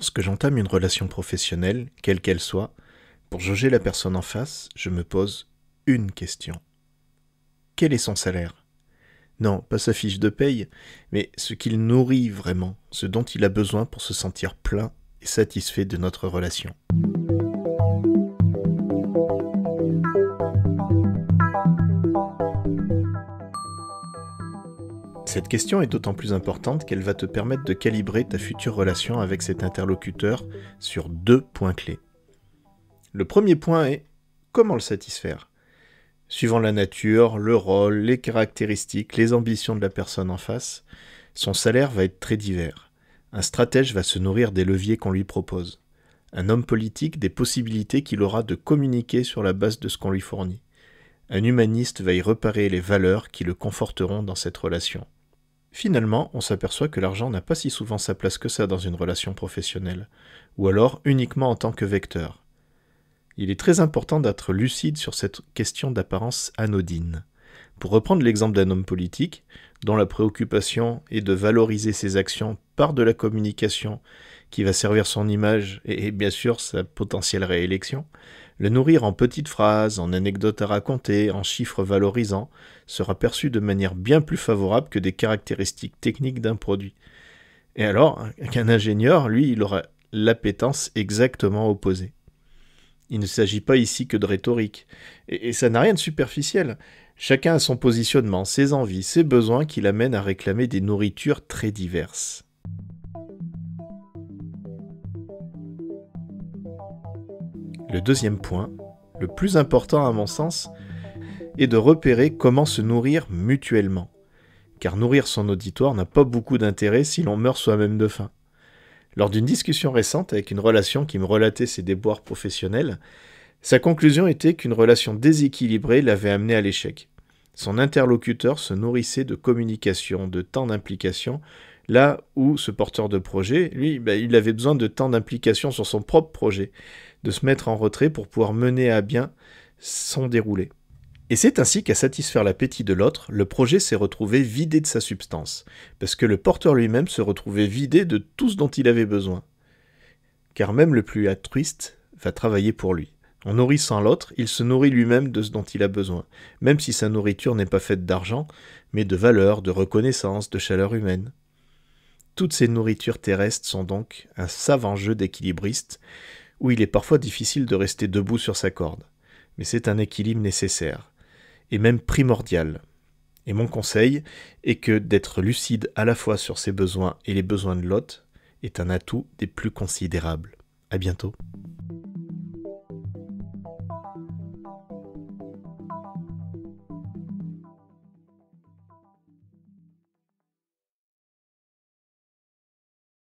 Lorsque j'entame une relation professionnelle, quelle qu'elle soit, pour jauger la personne en face, je me pose une question. Quel est son salaire Non, pas sa fiche de paye, mais ce qu'il nourrit vraiment, ce dont il a besoin pour se sentir plein et satisfait de notre relation. Cette question est d'autant plus importante qu'elle va te permettre de calibrer ta future relation avec cet interlocuteur sur deux points clés. Le premier point est comment le satisfaire Suivant la nature, le rôle, les caractéristiques, les ambitions de la personne en face, son salaire va être très divers. Un stratège va se nourrir des leviers qu'on lui propose. Un homme politique des possibilités qu'il aura de communiquer sur la base de ce qu'on lui fournit. Un humaniste va y reparer les valeurs qui le conforteront dans cette relation Finalement, on s'aperçoit que l'argent n'a pas si souvent sa place que ça dans une relation professionnelle, ou alors uniquement en tant que vecteur. Il est très important d'être lucide sur cette question d'apparence anodine. Pour reprendre l'exemple d'un homme politique, dont la préoccupation est de valoriser ses actions par de la communication qui va servir son image et bien sûr sa potentielle réélection, le nourrir en petites phrases, en anecdotes à raconter, en chiffres valorisants, sera perçu de manière bien plus favorable que des caractéristiques techniques d'un produit. Et alors qu'un ingénieur, lui, il aura l'appétence exactement opposée. Il ne s'agit pas ici que de rhétorique, et, et ça n'a rien de superficiel. Chacun a son positionnement, ses envies, ses besoins qui l'amènent à réclamer des nourritures très diverses. Le deuxième point, le plus important à mon sens, est de repérer comment se nourrir mutuellement. Car nourrir son auditoire n'a pas beaucoup d'intérêt si l'on meurt soi-même de faim. Lors d'une discussion récente avec une relation qui me relatait ses déboires professionnels, sa conclusion était qu'une relation déséquilibrée l'avait amené à l'échec. Son interlocuteur se nourrissait de communication, de temps d'implication, Là où ce porteur de projet, lui, bah, il avait besoin de tant d'implication sur son propre projet, de se mettre en retrait pour pouvoir mener à bien son déroulé. Et c'est ainsi qu'à satisfaire l'appétit de l'autre, le projet s'est retrouvé vidé de sa substance, parce que le porteur lui-même se retrouvait vidé de tout ce dont il avait besoin. Car même le plus altruiste va travailler pour lui. En nourrissant l'autre, il se nourrit lui-même de ce dont il a besoin, même si sa nourriture n'est pas faite d'argent, mais de valeur, de reconnaissance, de chaleur humaine. Toutes ces nourritures terrestres sont donc un savant jeu d'équilibriste, où il est parfois difficile de rester debout sur sa corde. Mais c'est un équilibre nécessaire, et même primordial. Et mon conseil est que d'être lucide à la fois sur ses besoins et les besoins de l'hôte est un atout des plus considérables. A bientôt.